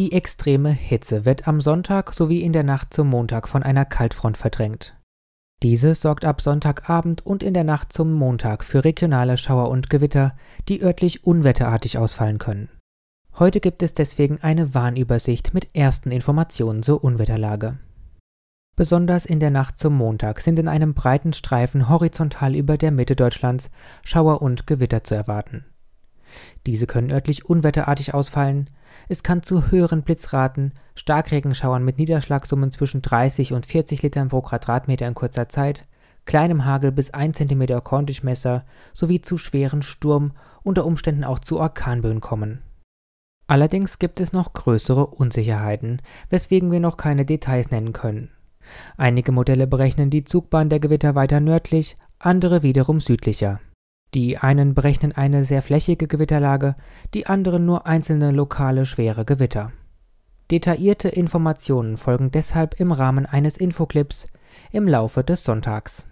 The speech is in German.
Die extreme Hitze wird am Sonntag sowie in der Nacht zum Montag von einer Kaltfront verdrängt. Diese sorgt ab Sonntagabend und in der Nacht zum Montag für regionale Schauer und Gewitter, die örtlich unwetterartig ausfallen können. Heute gibt es deswegen eine Warnübersicht mit ersten Informationen zur Unwetterlage. Besonders in der Nacht zum Montag sind in einem breiten Streifen horizontal über der Mitte Deutschlands Schauer und Gewitter zu erwarten. Diese können örtlich unwetterartig ausfallen. Es kann zu höheren Blitzraten, Starkregenschauern mit Niederschlagssummen zwischen 30 und 40 Litern pro Quadratmeter in kurzer Zeit, kleinem Hagel bis 1 cm Korndurchmesser sowie zu schweren Sturm, unter Umständen auch zu Orkanböen kommen. Allerdings gibt es noch größere Unsicherheiten, weswegen wir noch keine Details nennen können. Einige Modelle berechnen die Zugbahn der Gewitter weiter nördlich, andere wiederum südlicher. Die einen berechnen eine sehr flächige Gewitterlage, die anderen nur einzelne lokale schwere Gewitter. Detaillierte Informationen folgen deshalb im Rahmen eines Infoclips im Laufe des Sonntags